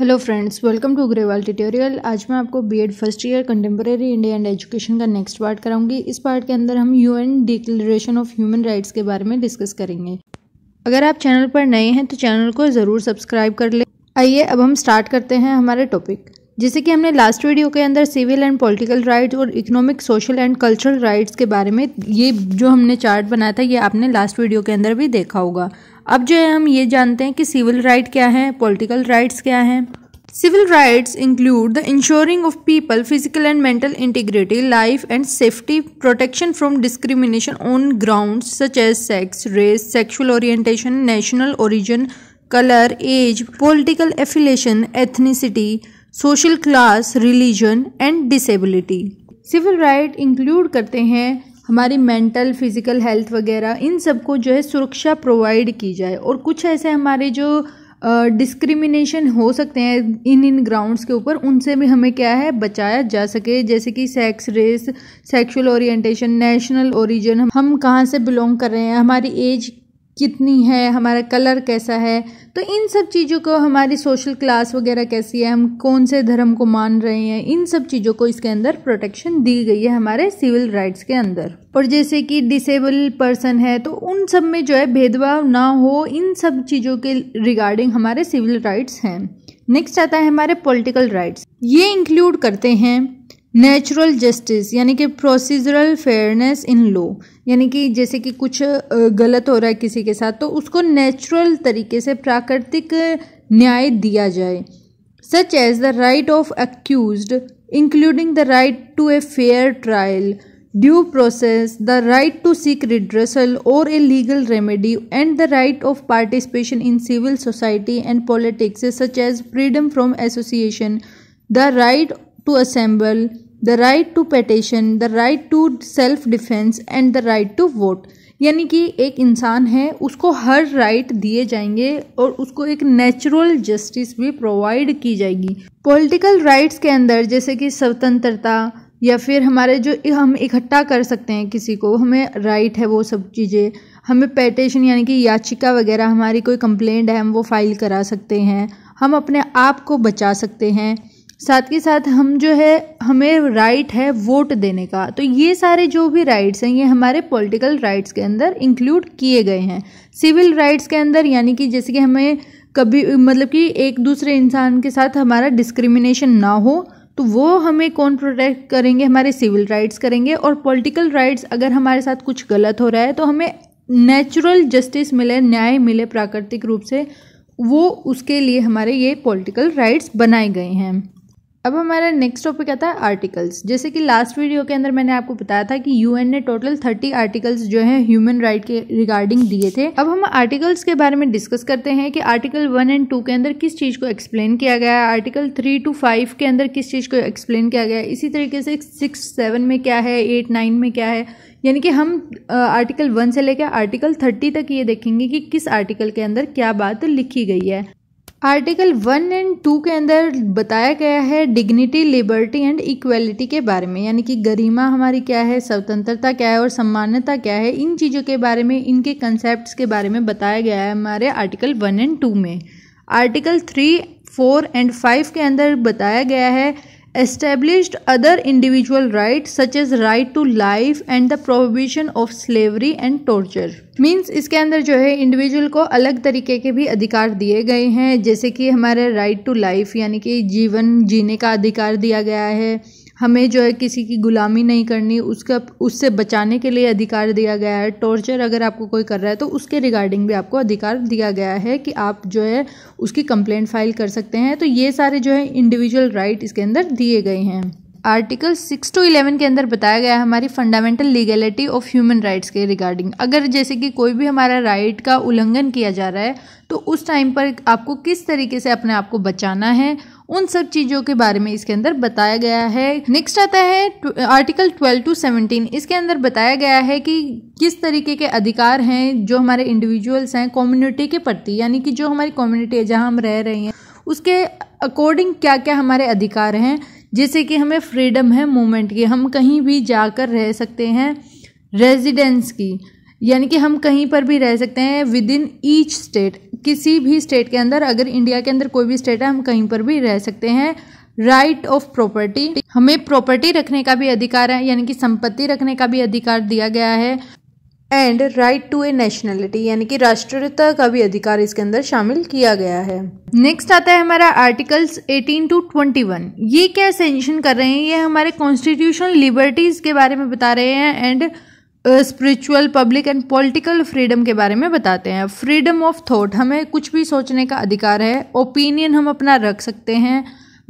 hello friends welcome to Grewal tutorial आज मैं आपको BEd first year contemporary India and education का नेक्स्ट पार्ट कराऊंगी इस पार्ट के अंदर हम UN declaration of human rights के बारे में डिस्कस करेंगे अगर आप चैनल पर नए हैं तो चैनल को ज़रूर सब्सक्राइब कर ले आइए अब हम स्टार्ट करते हैं हमारे टॉपिक जैसे कि हमने लास्ट वीडियो के अंदर सिविल एंड पॉलिटिकल राइट्स और economic social and cultural rights के बारे में ये जो हमने चार्ट बनाया था ये आपने लास्ट वीडियो के अंदर भी देखा होगा अब जो है हम ये जानते हैं कि सिविल राइट क्या है पॉलिटिकल राइट्स क्या हैं civil rights include the insuring of people physical and mental integrity life and safety protection from discrimination on ground such as sex race sexual orientation national origin colour age political affiliation ethnicity social class religion and disability civil right include करते हैं हमारी mental physical health वगैरह इन सब को जो है सुरक्षा provide की जाए और कुछ ऐसे हमारे जो डिस्क्रिमिनेशन uh, हो सकते हैं इन इन ग्राउंड्स के ऊपर उनसे भी हमें क्या है बचाया जा सके जैसे कि sex race sexual orientation national origin हम कहाँ से बिलोंग कर रहे हैं हमारी एज कितनी है हमारा कलर कैसा है तो इन सब चीज़ों को हमारी सोशल क्लास वगैरह कैसी है हम कौन से धर्म को मान रहे हैं इन सब चीज़ों को इसके अंदर प्रोटेक्शन दी गई है हमारे सिविल राइट्स के अंदर और जैसे कि डिसेबल पर्सन है तो उन सब में जो है भेदभाव ना हो इन सब चीज़ों के रिगार्डिंग हमारे सिविल राइट्स हैं नेक्स्ट आता है हमारे पॉलिटिकल राइट्स ये इंक्लूड करते हैं नेचुरल जस्टिस यानी कि प्रोसीजरल फेयरनेस इन लॉ यानी कि जैसे कि कुछ गलत हो रहा है किसी के साथ तो उसको नेचुरल तरीके से प्राकृतिक न्याय दिया जाए such as the right of accused including the right to a fair trial due process the right to seek redressal और a legal remedy and the right of participation in civil society and politics such as freedom from association the right to assemble the right to petition the right to self defence and the right to vote यानी कि एक इंसान है उसको हर right दिए जाएंगे और उसको एक नेचुरल जस्टिस भी प्रोवाइड की जाएगी पॉलिटिकल राइट्स के अंदर जैसे कि स्वतंत्रता या फिर हमारे जो हम इकट्ठा कर सकते हैं किसी को हमें राइट है वो सब चीज़ें हमें पेटेशन यानी कि याचिका वगैरह हमारी कोई कंप्लेंट है हम वो फाइल करा सकते हैं हम अपने आप को बचा सकते हैं साथ के साथ हम जो है हमें राइट है वोट देने का तो ये सारे जो भी राइट्स हैं ये हमारे पॉलिटिकल राइट्स के अंदर इंक्लूड किए गए हैं सिविल राइट्स के अंदर यानी कि जैसे कि हमें कभी मतलब कि एक दूसरे इंसान के साथ हमारा डिस्क्रिमिनेशन ना हो तो वो हमें कौन प्रोटेक्ट करेंगे हमारे सिविल राइट्स करेंगे और पॉलिटिकल राइट्स अगर हमारे साथ कुछ गलत हो रहा है तो हमें नेचुरल जस्टिस मिले न्याय मिले प्राकृतिक रूप से वो उसके लिए हमारे ये पॉलिटिकल राइट्स बनाए गए हैं अब हमारा नेक्स्ट टॉपिक आता है आर्टिकल्स जैसे कि लास्ट वीडियो के अंदर मैंने आपको बताया था कि यूएन ने टोटल थर्टी आर्टिकल्स जो है ह्यूमन राइट के रिगार्डिंग दिए थे अब हम आर्टिकल्स के बारे में डिस्कस करते हैं कि आर्टिकल वन एंड टू के अंदर किस चीज़ को एक्सप्लेन किया गया है आर्टिकल थ्री टू फाइव के अंदर किस चीज़ को एक्सप्लेन किया गया है इसी तरीके से सिक्स सेवन में क्या है एट नाइन में क्या है यानी कि हम आर्टिकल वन से लेकर आर्टिकल थर्टी तक ये देखेंगे कि किस आर्टिकल के अंदर क्या बात लिखी गई है आर्टिकल वन एंड टू के अंदर बताया गया है डिग्निटी लिबर्टी एंड इक्वलिटी के बारे में यानी कि गरिमा हमारी क्या है स्वतंत्रता क्या है और सम्मान्यता क्या है इन चीज़ों के बारे में इनके कंसेप्ट के बारे में बताया गया है हमारे आर्टिकल वन एंड टू में article three four and five के अंदर बताया गया है established other individual rights such as right to life and the prohibition of slavery and torture means इसके अंदर जो है individual को अलग तरीके के भी अधिकार दिए गए हैं जैसे कि हमारे right to life यानी कि जीवन जीने का अधिकार दिया गया है हमें जो है किसी की गुलामी नहीं करनी उसका उससे बचाने के लिए अधिकार दिया गया है टॉर्चर अगर आपको कोई कर रहा है तो उसके रिगार्डिंग भी आपको अधिकार दिया गया है कि आप जो है उसकी कंप्लेंट फाइल कर सकते हैं तो ये सारे जो है इंडिविजुअल राइट इसके अंदर दिए गए हैं आर्टिकल सिक्स टू इलेवन के अंदर बताया गया है हमारी fundamental legality of human rights के रिगार्डिंग अगर जैसे कि कोई भी हमारा राइट का उल्लंघन किया जा रहा है तो उस टाइम पर आपको किस तरीके से अपने आप को बचाना है उन सब चीज़ों के बारे में इसके अंदर बताया गया है नेक्स्ट आता है आर्टिकल ट्वेल्व टू सेवनटीन इसके अंदर बताया गया है कि किस तरीके के अधिकार हैं जो हमारे इंडिविजुअल्स हैं कम्युनिटी के प्रति यानी कि जो हमारी कम्युनिटी है जहाँ हम रह रहे हैं उसके अकॉर्डिंग क्या क्या हमारे अधिकार हैं जैसे कि हमें फ्रीडम है मूवमेंट की हम कहीं भी जाकर रह सकते हैं रेजिडेंस की यानी कि हम कहीं पर भी रह सकते हैं विद इन ईच स्टेट किसी भी स्टेट के अंदर अगर इंडिया के अंदर कोई भी स्टेट है हम कहीं पर भी रह सकते हैं राइट ऑफ प्रॉपर्टी हमें प्रॉपर्टी रखने का भी अधिकार है यानी कि संपत्ति रखने का भी अधिकार दिया गया है and right to a nationality यानी कि राष्ट्रीयता का भी अधिकार इसके अंदर शामिल किया गया है नेक्स्ट आता है हमारा आर्टिकल्स 18 टू 21 ये क्या सेंशन कर रहे हैं ये हमारे कॉन्स्टिट्यूशनल लिबर्टीज के बारे में बता रहे हैं and spiritual public and political freedom के बारे में बताते हैं फ्रीडम ऑफ थॉट हमें कुछ भी सोचने का अधिकार है ओपिनियन हम अपना रख सकते हैं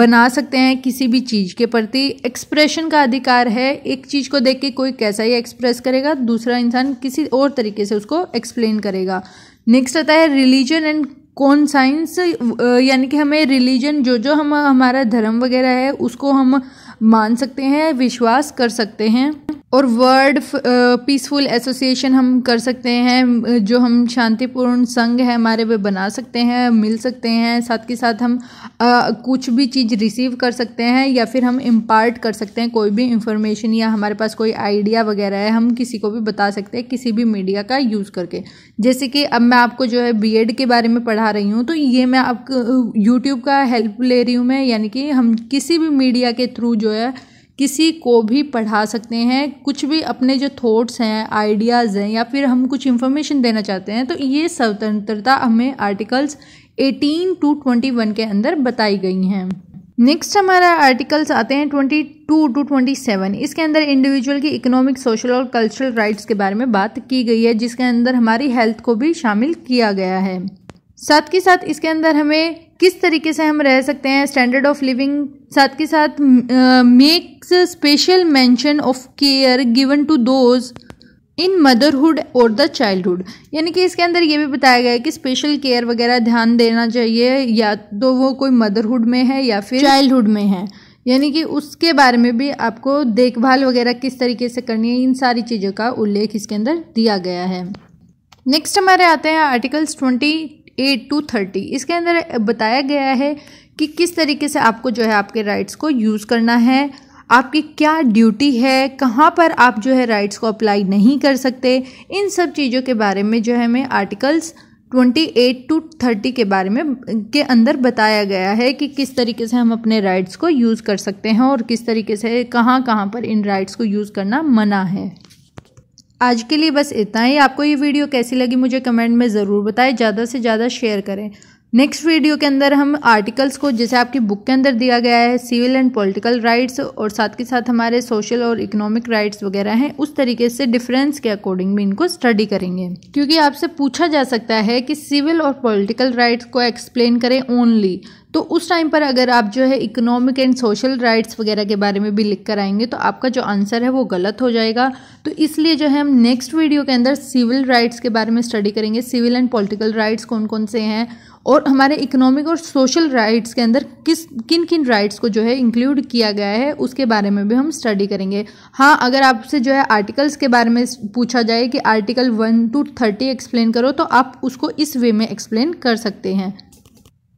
बना सकते हैं किसी भी चीज़ के प्रति एक्सप्रेशन का अधिकार है एक चीज़ को देख के कोई कैसा ही एक्सप्रेस करेगा दूसरा इंसान किसी और तरीके से उसको एक्सप्लेन करेगा नेक्स्ट आता है रिलीजन एंड कौन साइंस यानी कि हमें रिलीजन जो जो हम हमारा धर्म वगैरह है उसको हम मान सकते हैं विश्वास कर सकते हैं और वर्ल्ड पीसफुल एसोसिएशन हम कर सकते हैं जो हम शांतिपूर्ण संघ है हमारे वे बना सकते हैं मिल सकते हैं साथ के साथ हम आ, uh, कुछ भी चीज़ रिसीव कर सकते हैं या फिर हम इम्पार्ट कर सकते हैं कोई भी इंफॉर्मेशन या हमारे पास कोई आइडिया वगैरह है हम किसी को भी बता सकते हैं किसी भी मीडिया का यूज़ करके जैसे कि अब मैं आपको जो है बी के बारे में पढ़ा रही हूँ तो ये मैं आप यूट्यूब uh, का हेल्प ले रही हूँ मैं यानी कि हम किसी भी मीडिया के थ्रू जो है किसी को भी पढ़ा सकते हैं कुछ भी अपने जो थॉट्स हैं आइडियाज़ हैं या फिर हम कुछ इन्फॉर्मेशन देना चाहते हैं तो ये स्वतंत्रता हमें आर्टिकल्स 18 टू 21 के अंदर बताई गई हैं नेक्स्ट हमारा आर्टिकल्स आते हैं 22 टू 27 इसके अंदर इंडिविजुअल की इकोनॉमिक सोशल और कल्चरल राइट्स के बारे में बात की गई है जिसके अंदर हमारी हेल्थ को भी शामिल किया गया है साथ के साथ इसके अंदर हमें किस तरीके से हम रह सकते हैं स्टैंडर्ड ऑफ लिविंग साथ के साथ makes special mention of care given to those in motherhood और द चाइल्डहुड यानी कि इसके अंदर ये भी बताया गया है कि स्पेशल केयर वगैरह ध्यान देना चाहिए या तो वो कोई मदरहुड में है या फिर चाइल्डहुड में है यानी कि उसके बारे में भी आपको देखभाल वगैरह किस तरीके से करनी है इन सारी चीज़ों का उल्लेख इसके अंदर दिया गया है नेक्स्ट हमारे आते हैं articles twenty eight to thirty इसके अंदर बताया गया है कि किस तरीके से आपको जो है आपके राइट्स को यूज़ करना है आपकी क्या ड्यूटी है कहाँ पर आप जो है राइट्स को अप्लाई नहीं कर सकते इन सब चीज़ों के बारे में जो है मैं articles twenty eight to thirty के बारे में के अंदर बताया गया है कि किस तरीके से हम अपने राइट्स को यूज़ कर सकते हैं और किस तरीके से कहाँ कहाँ पर इन राइट्स को यूज़ करना मना है आज के लिए बस इतना ही आपको ये वीडियो कैसी लगी मुझे कमेंट में ज़रूर बताएं ज़्यादा से ज़्यादा शेयर करें नेक्स्ट वीडियो के अंदर हम आर्टिकल्स को जैसे आपकी बुक के अंदर दिया गया है सिविल एंड पॉलिटिकल राइट्स और साथ के साथ हमारे सोशल और इकोनॉमिक राइट्स वगैरह हैं उस तरीके से डिफरेंस के अकॉर्डिंग भी इनको स्टडी करेंगे क्योंकि आपसे पूछा जा सकता है कि सिविल और पॉलिटिकल राइट्स को एक्सप्लेन करें ओनली तो उस टाइम पर अगर आप जो है इकोनॉमिक एंड सोशल राइट्स वगैरह के बारे में भी लिख कर आएंगे तो आपका जो आंसर है वो गलत हो जाएगा तो इसलिए जो है हम नेक्स्ट वीडियो के अंदर सिविल राइट्स के बारे में स्टडी करेंगे सिविल एंड पॉलिटिकल राइट्स कौन कौन से हैं और हमारे इकोनॉमिक और सोशल राइट्स के अंदर किस किन किन राइट्स को जो है इंक्लूड किया गया है उसके बारे में भी हम स्टडी करेंगे हाँ अगर आपसे जो है आर्टिकल्स के बारे में पूछा जाए कि article one to thirty explain करो तो आप उसको इस वे में एक्सप्लेन कर सकते हैं